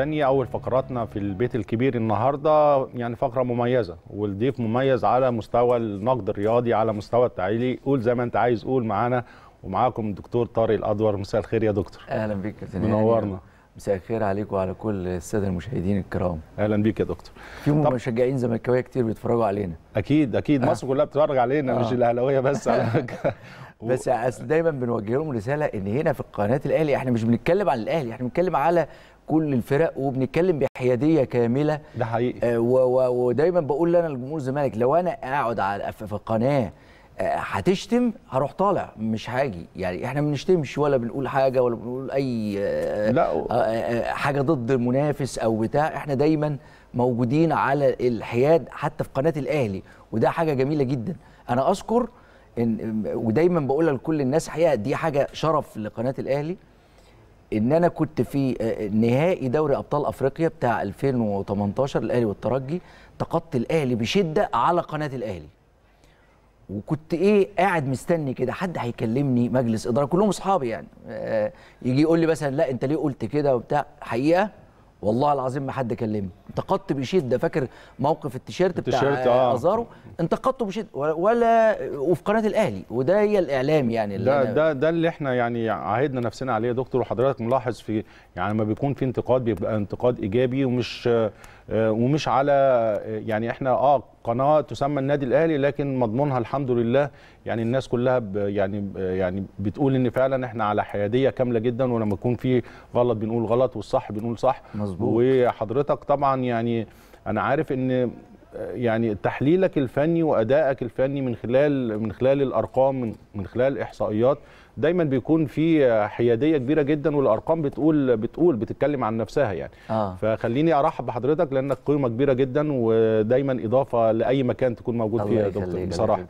ثانية أول فقراتنا في البيت الكبير النهاردة يعني فقرة مميزة والضيف مميز على مستوى النقد الرياضي على مستوى التعليلي قول زي ما أنت عايز قول معانا ومعاكم الدكتور طارق الأدور مساء الخير يا دكتور أهلا بيك كابتن منورنا مساء الخير عليك وعلى كل الساده المشاهدين الكرام اهلا بيك يا دكتور في مشجعين زملكاويه كتير بيتفرجوا علينا اكيد اكيد أه. مصر كلها بتتفرج علينا أه. مش الاهلاويه بس على بس اصل دايما بنوجه لهم رساله ان هنا في قناه الاهلي احنا مش بنتكلم عن الاهلي احنا بنتكلم على كل الفرق وبنتكلم بحياديه كامله ده حقيقي آه ودايما بقول انا لجمهور الزمالك لو انا اقعد على في القناه آه، هتشتم هروح طالع مش هاجي يعني احنا ما بنشتمش ولا بنقول حاجه ولا بنقول اي آه، لا. آه، حاجه ضد المنافس او بتاع احنا دايما موجودين على الحياد حتى في قناه الاهلي وده حاجه جميله جدا انا اذكر ان ودايما بقولها لكل الناس حقيقه دي حاجه شرف لقناه الاهلي ان انا كنت في آه، آه، نهائي دوري ابطال افريقيا بتاع 2018 الاهلي والترجي تقدت الاهلي بشده على قناه الاهلي وكنت ايه قاعد مستني كده حد هيكلمني مجلس اداره كلهم اصحابي يعني آه، يجي يقول لي مثلا لا انت ليه قلت كده وبتاع حقيقه والله العظيم ما حد كلمني انتقدت بشده فاكر موقف التيشيرت بتاع آه. ازارو آه. انتقدته بشده ولا وفي قناه الاهلي وده هي الاعلام يعني اللي ده أنا ده ده اللي احنا يعني عهدنا نفسنا عليه يا دكتور وحضرتك ملاحظ في يعني لما بيكون في انتقاد بيبقى انتقاد ايجابي ومش آه، ومش على يعني احنا اه قناه تسمى النادي الاهلي لكن مضمونها الحمد لله يعني الناس كلها يعني يعني بتقول ان فعلا احنا على حياديه كامله جدا ولما يكون في غلط بنقول غلط والصح بنقول صح مظبوط وحضرتك طبعا يعني انا عارف ان آه، يعني تحليلك الفني وادائك الفني من خلال من خلال الارقام من خلال الاحصائيات دايما بيكون في حياديه كبيره جدا والارقام بتقول بتقول بتتكلم عن نفسها يعني آه. فخليني ارحب بحضرتك لانك قيمه كبيره جدا ودايما اضافه لاي مكان تكون موجود فيه يا دكتور بصراحه